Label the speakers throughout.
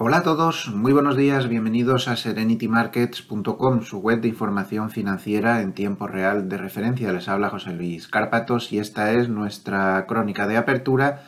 Speaker 1: Hola a todos, muy buenos días, bienvenidos a serenitymarkets.com, su web de información financiera en tiempo real de referencia. Les habla José Luis Cárpatos y esta es nuestra crónica de apertura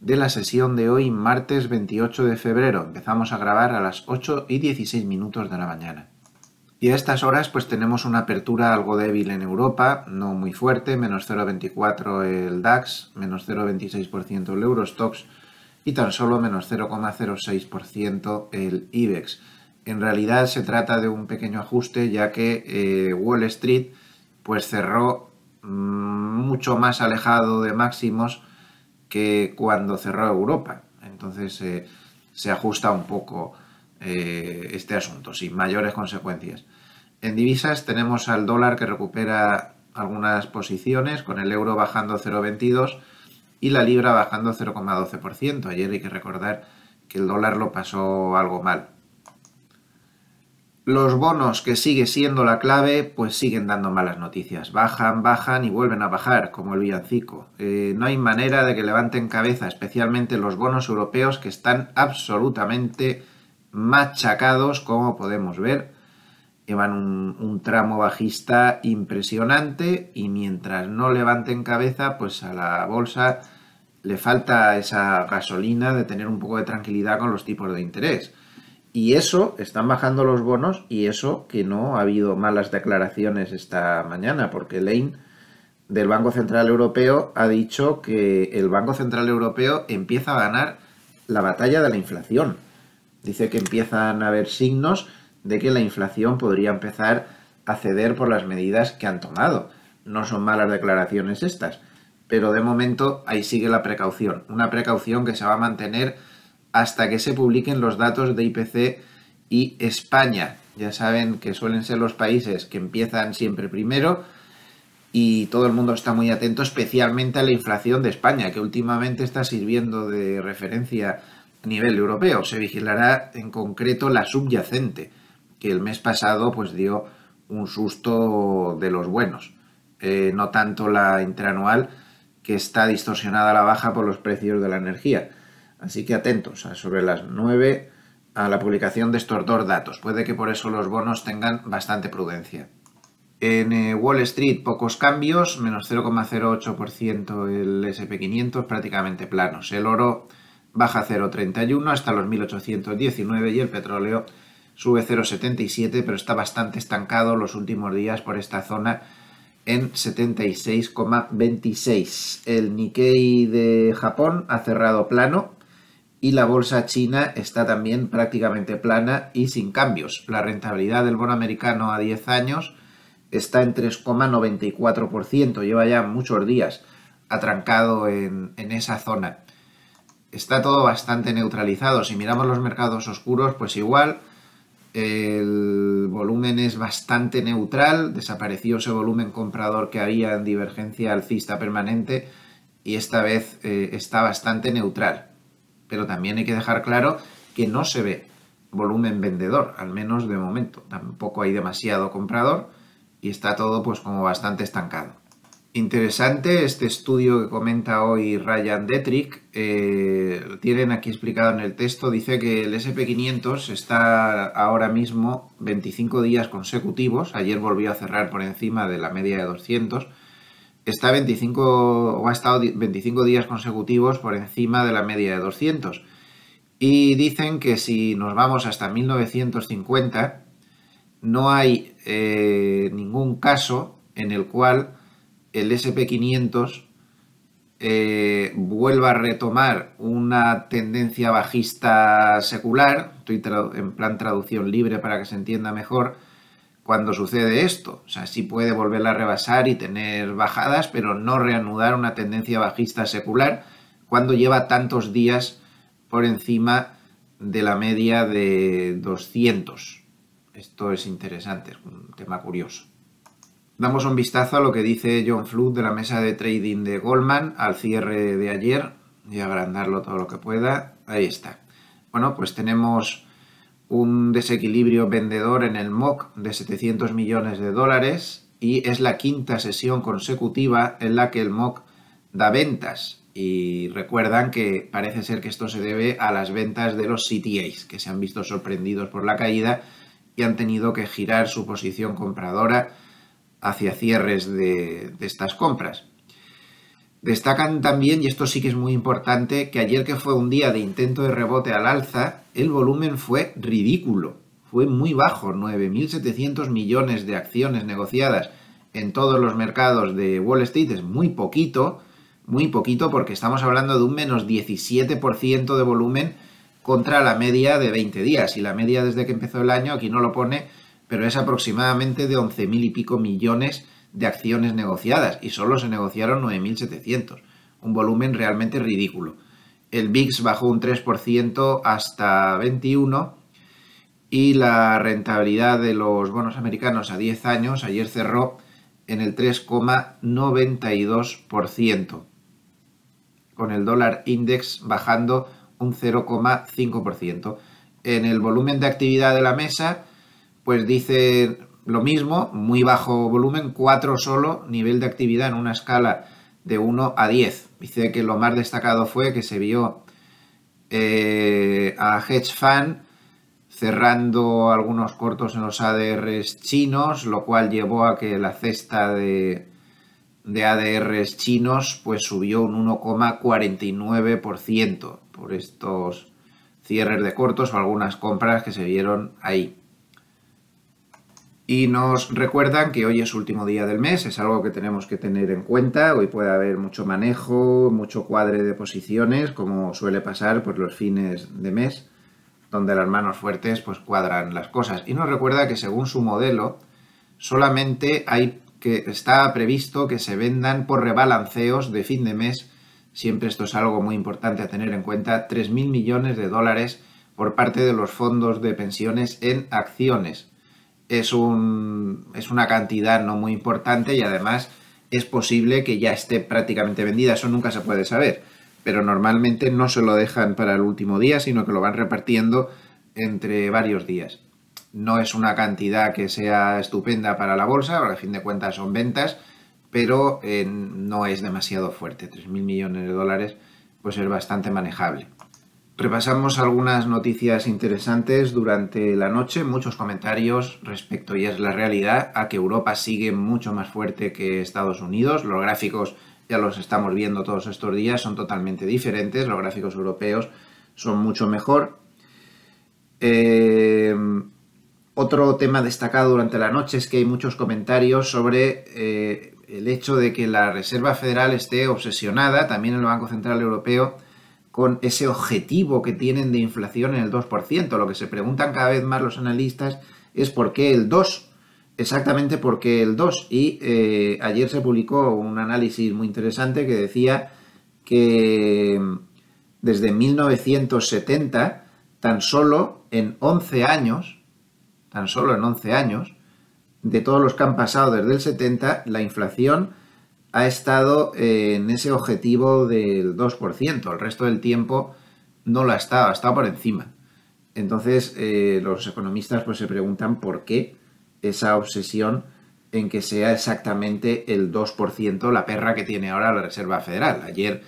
Speaker 1: de la sesión de hoy, martes 28 de febrero. Empezamos a grabar a las 8 y 16 minutos de la mañana. Y a estas horas pues tenemos una apertura algo débil en Europa, no muy fuerte, menos 0,24 el DAX, menos 0,26% el Eurostox, y tan solo menos 0,06% el IBEX. En realidad se trata de un pequeño ajuste ya que eh, Wall Street pues cerró mm, mucho más alejado de máximos que cuando cerró Europa. Entonces eh, se ajusta un poco eh, este asunto, sin mayores consecuencias. En divisas tenemos al dólar que recupera algunas posiciones, con el euro bajando 0,22 y la libra bajando 0,12%. Ayer hay que recordar que el dólar lo pasó algo mal. Los bonos, que sigue siendo la clave, pues siguen dando malas noticias. Bajan, bajan y vuelven a bajar, como el villancico. Eh, no hay manera de que levanten cabeza, especialmente los bonos europeos que están absolutamente machacados, como podemos ver. Llevan un, un tramo bajista impresionante y mientras no levanten cabeza, pues a la bolsa le falta esa gasolina de tener un poco de tranquilidad con los tipos de interés. Y eso, están bajando los bonos y eso que no ha habido malas declaraciones esta mañana, porque Lane del Banco Central Europeo ha dicho que el Banco Central Europeo empieza a ganar la batalla de la inflación. Dice que empiezan a haber signos de que la inflación podría empezar a ceder por las medidas que han tomado. No son malas declaraciones estas pero de momento ahí sigue la precaución, una precaución que se va a mantener hasta que se publiquen los datos de IPC y España. Ya saben que suelen ser los países que empiezan siempre primero y todo el mundo está muy atento especialmente a la inflación de España, que últimamente está sirviendo de referencia a nivel europeo. Se vigilará en concreto la subyacente, que el mes pasado pues dio un susto de los buenos. Eh, no tanto la interanual que está distorsionada a la baja por los precios de la energía. Así que atentos, sobre las 9 a la publicación de estos dos datos. Puede que por eso los bonos tengan bastante prudencia. En eh, Wall Street pocos cambios, menos 0,08% el SP500 prácticamente planos. El oro baja 0,31 hasta los 1819 y el petróleo sube 0,77 pero está bastante estancado los últimos días por esta zona en 76,26. El Nikkei de Japón ha cerrado plano y la bolsa china está también prácticamente plana y sin cambios. La rentabilidad del bono americano a 10 años está en 3,94%, lleva ya muchos días atrancado en, en esa zona. Está todo bastante neutralizado. Si miramos los mercados oscuros, pues igual el volumen es bastante neutral, desapareció ese volumen comprador que había en divergencia alcista permanente y esta vez eh, está bastante neutral. Pero también hay que dejar claro que no se ve volumen vendedor, al menos de momento. Tampoco hay demasiado comprador y está todo pues como bastante estancado. Interesante este estudio que comenta hoy Ryan Detrick. Eh, tienen aquí explicado en el texto. Dice que el SP500 está ahora mismo 25 días consecutivos. Ayer volvió a cerrar por encima de la media de 200. Está 25 o ha estado 25 días consecutivos por encima de la media de 200. Y dicen que si nos vamos hasta 1950, no hay eh, ningún caso en el cual el SP500 eh, vuelva a retomar una tendencia bajista secular, estoy en plan traducción libre para que se entienda mejor, cuando sucede esto. O sea, sí puede volverla a rebasar y tener bajadas, pero no reanudar una tendencia bajista secular cuando lleva tantos días por encima de la media de 200. Esto es interesante, es un tema curioso. Damos un vistazo a lo que dice John Flood de la mesa de trading de Goldman al cierre de ayer y agrandarlo todo lo que pueda. Ahí está. Bueno, pues tenemos un desequilibrio vendedor en el MOC de 700 millones de dólares y es la quinta sesión consecutiva en la que el MOC da ventas. Y recuerdan que parece ser que esto se debe a las ventas de los CTAs, que se han visto sorprendidos por la caída y han tenido que girar su posición compradora hacia cierres de, estas compras. Destacan también, y esto sí que es muy importante, que ayer que fue un día de intento de rebote al alza, el volumen fue ridículo, fue muy bajo, 9.700 millones de acciones negociadas en todos los mercados de Wall Street, es muy poquito, muy poquito porque estamos hablando de un menos 17% de volumen contra la media de 20 días, y la media desde que empezó el año, aquí no lo pone, pero es aproximadamente de 11.000 y pico millones de acciones negociadas y solo se negociaron 9.700, un volumen realmente ridículo. El VIX bajó un 3% hasta 21 y la rentabilidad de los bonos americanos a 10 años ayer cerró en el 3,92%, con el dólar index bajando un 0,5%. En el volumen de actividad de la mesa, pues dice lo mismo, muy bajo volumen, 4 solo, nivel de actividad en una escala de 1 a 10. Dice que lo más destacado fue que se vio eh, a hedge fund cerrando algunos cortos en los ADRs chinos, lo cual llevó a que la cesta de, de ADRs chinos pues subió un 1,49% por estos cierres de cortos o algunas compras que se vieron ahí y nos recuerdan que hoy es último día del mes, es algo que tenemos que tener en cuenta, hoy puede haber mucho manejo, mucho cuadre de posiciones, como suele pasar por pues, los fines de mes, donde las manos fuertes pues cuadran las cosas. Y nos recuerda que según su modelo, solamente hay que está previsto que se vendan por rebalanceos de fin de mes, siempre esto es algo muy importante a tener en cuenta, 3.000 millones de dólares por parte de los fondos de pensiones en acciones es, una cantidad no muy importante y además es posible que ya esté prácticamente vendida, eso nunca se puede saber, pero normalmente no se lo dejan para el último día, sino que lo van repartiendo entre varios días. No es una cantidad que sea estupenda para la bolsa, al a fin de cuentas son ventas, pero eh, no es demasiado fuerte. 3.000 millones de dólares pues es bastante manejable. Repasamos algunas noticias interesantes durante la noche, muchos comentarios respecto, y es la realidad, a que Europa sigue mucho más fuerte que Estados Unidos. Los gráficos ya los estamos viendo todos estos días, son totalmente diferentes, los gráficos europeos son mucho mejor. Eh, otro tema destacado durante la noche es que hay muchos comentarios sobre eh, el hecho de que la Reserva Federal esté obsesionada, también el Banco Central Europeo, con ese objetivo que tienen de inflación en el 2%. Lo que se preguntan cada vez más los analistas es por qué el 2, exactamente por qué el 2. Y eh, ayer se publicó un análisis muy interesante que decía que mm, desde 1970, tan solo en 11 años, tan solo en 11 años, de todos los que han pasado desde el 70, la inflación ha estado eh, en ese objetivo del 2%, el resto del tiempo no lo ha estado, ha estado por encima. Entonces eh, los economistas pues, se preguntan por qué esa obsesión en que sea exactamente el 2% la perra que tiene ahora la Reserva Federal. Ayer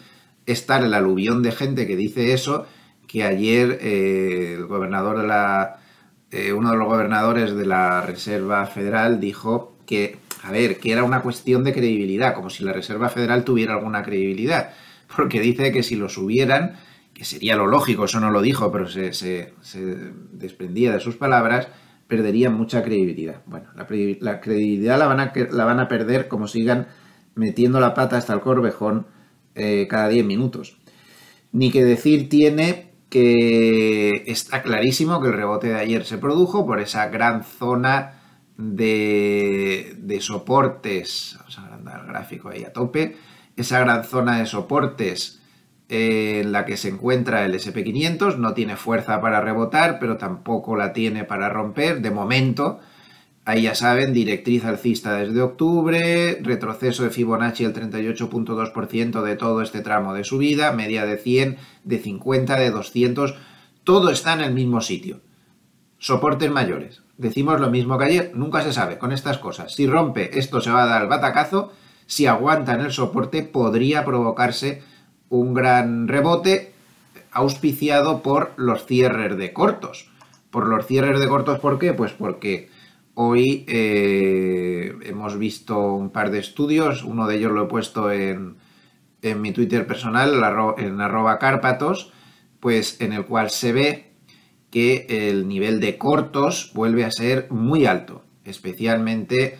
Speaker 1: está el aluvión de gente que dice eso, que ayer eh, el gobernador de la, uno de los gobernadores de la Reserva Federal dijo que a ver, que era una cuestión de credibilidad, como si la Reserva Federal tuviera alguna credibilidad, porque dice que si lo subieran, que sería lo lógico, eso no lo dijo, pero se, desprendía de sus palabras, perderían mucha credibilidad. Bueno, la, credibilidad la van, a, perder como sigan metiendo la pata hasta el corvejón eh, cada 10 minutos. Ni que decir tiene que está clarísimo que el rebote de ayer se produjo por esa gran zona de, soportes, vamos a agrandar el gráfico ahí a tope, esa gran zona de soportes eh, en la que se encuentra el SP500, no tiene fuerza para rebotar, pero tampoco la tiene para romper, de momento, ahí ya saben, directriz alcista desde octubre, retroceso de Fibonacci el 38.2% de todo este tramo de subida, media de 100, de 50, de 200, todo está en el mismo sitio, soportes mayores. Decimos lo mismo que ayer, nunca se sabe con estas cosas. Si rompe, esto se va a dar el batacazo. Si aguanta en el soporte, podría provocarse un gran rebote auspiciado por los cierres de cortos. Por los cierres de cortos, ¿por qué? Pues porque hoy eh, hemos visto un par de estudios, uno de ellos lo he puesto en, en mi Twitter personal, en arroba cárpatos, pues en el cual se ve que el nivel de cortos vuelve a ser muy alto, especialmente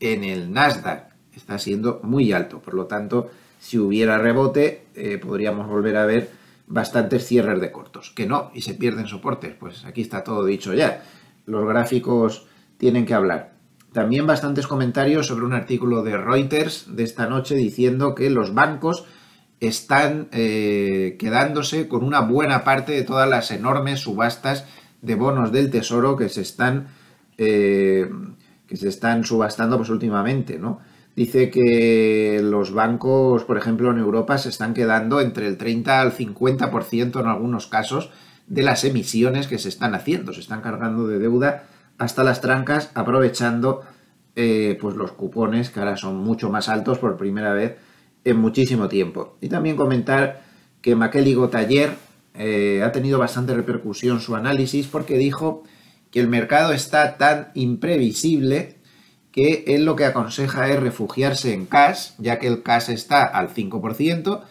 Speaker 1: en el Nasdaq. Está siendo muy alto, por lo tanto, si hubiera rebote, eh, podríamos volver a ver bastantes cierres de cortos, que no, y se pierden soportes, pues aquí está todo dicho ya. Los gráficos tienen que hablar. También bastantes comentarios sobre un artículo de Reuters de esta noche diciendo que los bancos están eh, quedándose con una buena parte de todas las enormes subastas de bonos del tesoro que se están, eh, que se están subastando pues, últimamente. ¿no? Dice que los bancos, por ejemplo, en Europa se están quedando entre el 30 al 50% en algunos casos de las emisiones que se están haciendo. Se están cargando de deuda hasta las trancas aprovechando eh, pues los cupones que ahora son mucho más altos por primera vez en muchísimo tiempo. Y también comentar que Maqueligo Taller eh, ha tenido bastante repercusión su análisis porque dijo que el mercado está tan imprevisible que él lo que aconseja es refugiarse en cash, ya que el cash está al 5%,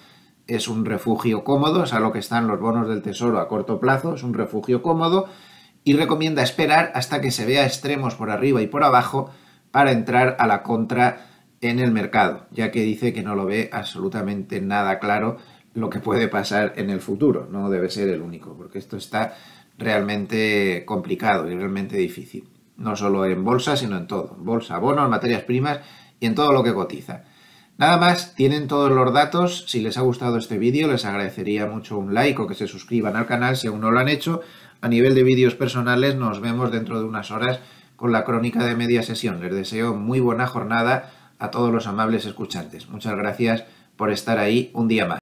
Speaker 1: es un refugio cómodo, es a lo que están los bonos del tesoro a corto plazo, es un refugio cómodo, y recomienda esperar hasta que se vea extremos por arriba y por abajo para entrar a la contra en el mercado, ya que dice que no lo ve absolutamente nada claro lo que puede pasar en el futuro. No debe ser el único, porque esto está realmente complicado y realmente difícil. No solo en bolsa, sino en todo. Bolsa, bonos, materias primas y en todo lo que cotiza. Nada más, tienen todos los datos. Si les ha gustado este vídeo, les agradecería mucho un like o que se suscriban al canal si aún no lo han hecho. A nivel de vídeos personales, nos vemos dentro de unas horas con la crónica de media sesión. Les deseo muy buena jornada a todos los amables escuchantes. Muchas gracias por estar ahí un día más.